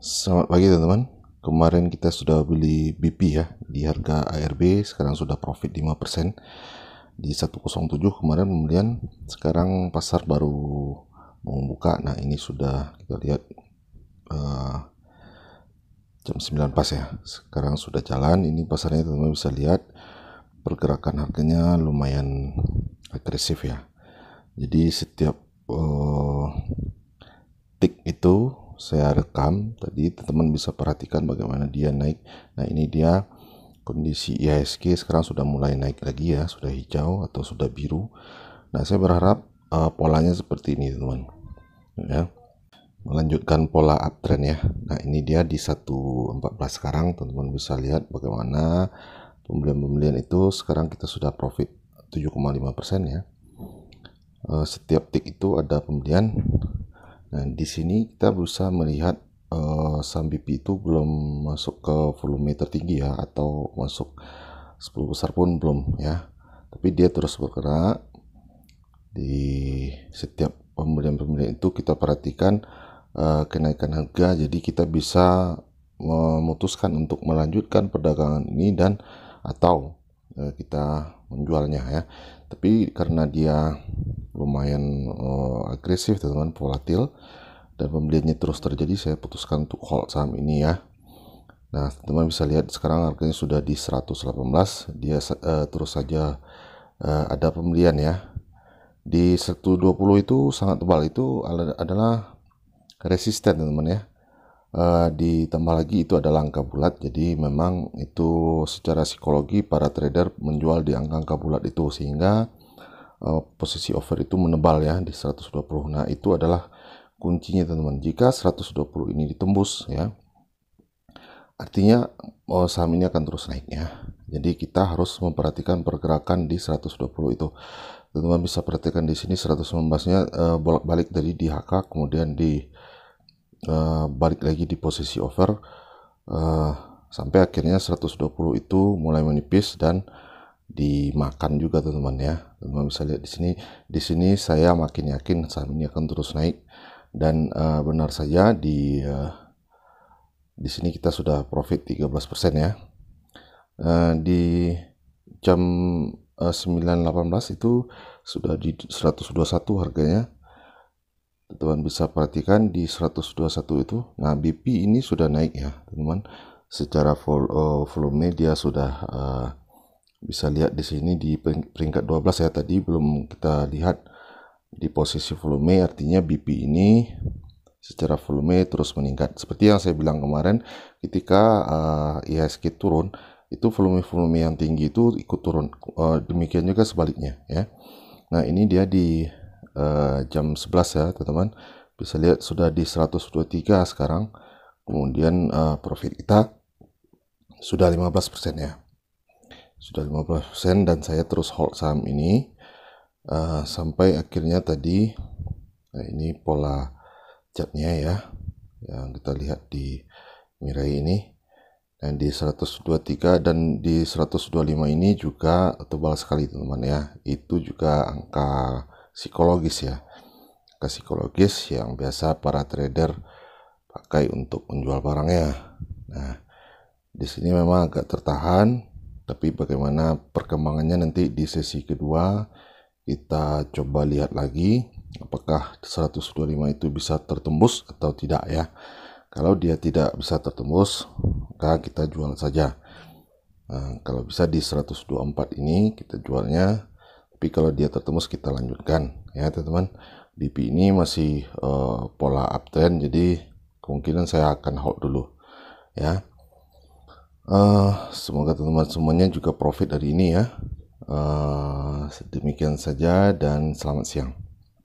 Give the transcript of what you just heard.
Selamat pagi teman-teman. Kemarin kita sudah beli BP ya di harga ARB sekarang sudah profit 5% di 107 kemarin pembelian sekarang pasar baru mau buka. Nah, ini sudah kita lihat uh, jam 9 pas ya. Sekarang sudah jalan. Ini pasarnya teman-teman bisa lihat pergerakan harganya lumayan agresif ya. Jadi setiap uh, eh, tick itu saya rekam tadi teman teman bisa perhatikan bagaimana dia naik nah ini dia kondisi IHSG sekarang sudah mulai naik lagi ya sudah hijau atau sudah biru nah saya berharap uh, polanya seperti ini teman ya melanjutkan pola uptrend ya nah ini dia di 114 sekarang teman-teman bisa lihat bagaimana pembelian-pembelian itu sekarang kita sudah profit 7,5% ya eh, setiap tick itu ada pembelian Nah, di sini kita bisa melihat uh, saham BP itu belum masuk ke volume tertinggi ya atau masuk 10 besar pun belum ya. Tapi dia terus bergerak di setiap pembelian-pembelian itu kita perhatikan uh, kenaikan harga jadi kita bisa memutuskan untuk melanjutkan perdagangan ini dan atau uh, kita menjualnya ya. Tapi karena dia lumayan uh, agresif teman-teman gitu volatil dan pembeliannya terus terjadi saya putuskan untuk hold saham ini ya nah teman-teman bisa lihat sekarang harganya sudah di 118 dia uh, terus saja uh, ada pembelian ya di 120 itu sangat tebal itu adalah resisten teman-teman ya uh, ditambah lagi itu ada langkah bulat jadi memang itu secara psikologi para trader menjual di angka-angka bulat itu sehingga Eh, posisi over itu menebal ya di 120. Nah, itu adalah kuncinya teman-teman. Jika 120 ini ditembus ya, artinya oh, saham ini akan terus naiknya. Jadi kita harus memperhatikan pergerakan di 120 itu. Teman-teman bisa perhatikan di sini 119-nya uh, eh, bolak-balik dari di HK kemudian di uh, balik lagi di posisi over uh, sampai akhirnya 120 itu mulai menipis dan dimakan juga teman-teman ya teman-teman bisa lihat di sini di sini saya makin yakin saham ini akan terus naik dan uh, benar saja di uh, di sini kita sudah profit 13% ya uh, di jam uh, 9.18 itu sudah di 121 harganya teman-teman bisa perhatikan di 121 itu nah BP ini sudah naik ya teman-teman secara volume dia sudah uh, bisa lihat di sini di peringkat 12 ya tadi belum kita lihat di posisi volume artinya BP ini secara volume terus meningkat seperti yang saya bilang kemarin ketika uh, eh, IHSG turun itu volume-volume yang tinggi itu ikut turun uh, demikian juga sebaliknya ya nah ini dia di uh, jam 11 ya teman-teman bisa lihat sudah di 123 sekarang kemudian uh, profit kita sudah 15% ya sudah 50% dan saya terus hold saham ini uh, sampai akhirnya tadi nah ini pola catnya ya yang kita lihat di Mirai ini dan di 123 dan di 125 ini juga tebal sekali teman-teman ya itu juga angka psikologis ya angka psikologis yang biasa para trader pakai untuk menjual barangnya nah di sini memang agak tertahan tapi bagaimana perkembangannya nanti di sesi kedua kita coba lihat lagi apakah 125 itu bisa tertembus atau tidak ya kalau dia tidak bisa tertembus maka kita jual saja nah, kalau bisa di 124 ini kita jualnya tapi kalau dia tertembus kita lanjutkan ya teman-teman BP ini masih uh, pola uptrend jadi kemungkinan saya akan hold dulu ya Uh, semoga teman-teman semuanya juga profit dari ini ya. Uh, eh, demikian saja dan selamat siang.